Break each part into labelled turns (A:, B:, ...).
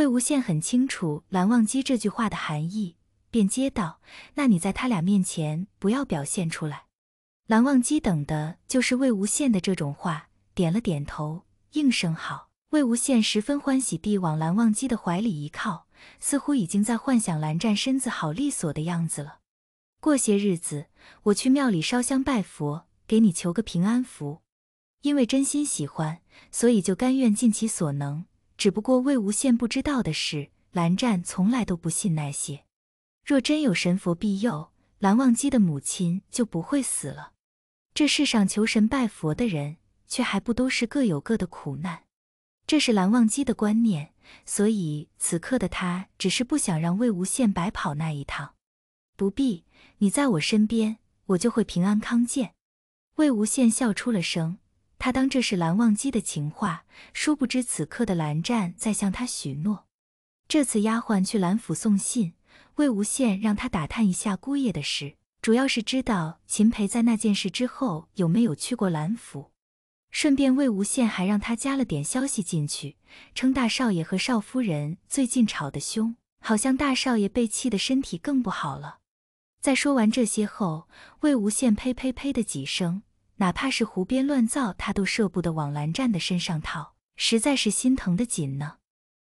A: 魏无羡很清楚蓝忘机这句话的含义，便接道：“那你在他俩面前不要表现出来。”蓝忘机等的就是魏无羡的这种话，点了点头，应声好。魏无羡十分欢喜地往蓝忘机的怀里一靠，似乎已经在幻想蓝湛身子好利索的样子了。过些日子，我去庙里烧香拜佛，给你求个平安符。因为真心喜欢，所以就甘愿尽其所能。只不过魏无羡不知道的是，蓝湛从来都不信那些。若真有神佛庇佑，蓝忘机的母亲就不会死了。这世上求神拜佛的人，却还不都是各有各的苦难？这是蓝忘机的观念，所以此刻的他只是不想让魏无羡白跑那一趟。不必，你在我身边，我就会平安康健。魏无羡笑出了声。他当这是蓝忘机的情话，殊不知此刻的蓝湛在向他许诺。这次丫鬟去蓝府送信，魏无羡让他打探一下姑爷的事，主要是知道秦培在那件事之后有没有去过蓝府。顺便，魏无羡还让他加了点消息进去，称大少爷和少夫人最近吵得凶，好像大少爷被气的身体更不好了。在说完这些后，魏无羡呸呸呸的几声。哪怕是胡编乱造，他都舍不得往蓝湛的身上套，实在是心疼的紧呢。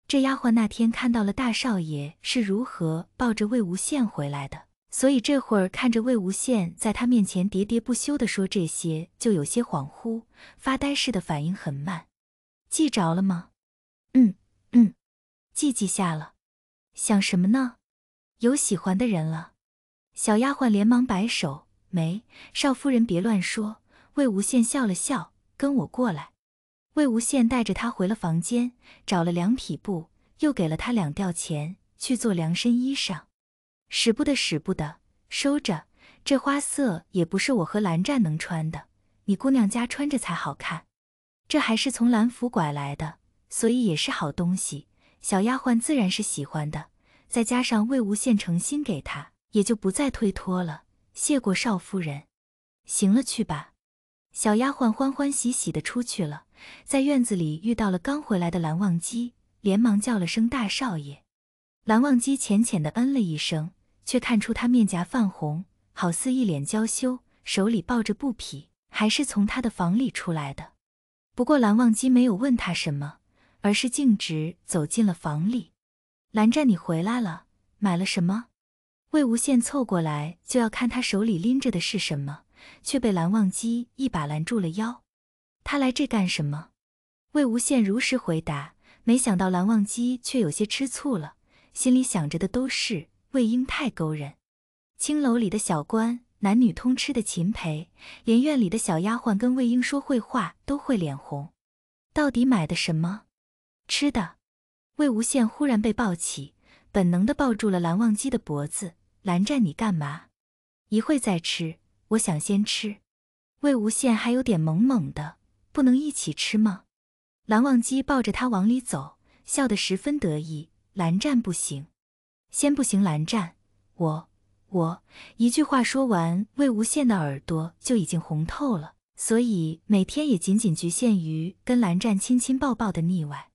A: 这丫鬟那天看到了大少爷是如何抱着魏无羡回来的，所以这会儿看着魏无羡在他面前喋喋不休地说这些，就有些恍惚，发呆似的，反应很慢。记着了吗？嗯嗯，记记下了。想什么呢？有喜欢的人了？小丫鬟连忙摆手，没。少夫人别乱说。魏无羡笑了笑，跟我过来。魏无羡带着他回了房间，找了两匹布，又给了他两吊钱去做量身衣裳。使不得，使不得，收着。这花色也不是我和蓝湛能穿的，你姑娘家穿着才好看。这还是从蓝府拐来的，所以也是好东西。小丫鬟自然是喜欢的，再加上魏无羡诚心给她，也就不再推脱了。谢过少夫人。行了，去吧。小丫鬟欢欢喜喜的出去了，在院子里遇到了刚回来的蓝忘机，连忙叫了声“大少爷”。蓝忘机浅浅的嗯了一声，却看出他面颊泛红，好似一脸娇羞，手里抱着布匹，还是从他的房里出来的。不过蓝忘机没有问他什么，而是径直走进了房里。“蓝湛，你回来了，买了什么？”魏无羡凑过来就要看他手里拎着的是什么。却被蓝忘机一把拦住了腰。他来这干什么？魏无羡如实回答。没想到蓝忘机却有些吃醋了，心里想着的都是魏婴太勾人。青楼里的小官，男女通吃的秦培，连院里的小丫鬟跟魏婴说会话都会脸红。到底买的什么？吃的？魏无羡忽然被抱起，本能的抱住了蓝忘机的脖子。蓝湛，你干嘛？一会再吃。我想先吃，魏无羡还有点懵懵的，不能一起吃吗？蓝忘机抱着他往里走，笑得十分得意。蓝湛不行，先不行，蓝湛，我我一句话说完，魏无羡的耳朵就已经红透了，所以每天也仅仅局限于跟蓝湛亲亲抱抱的腻歪。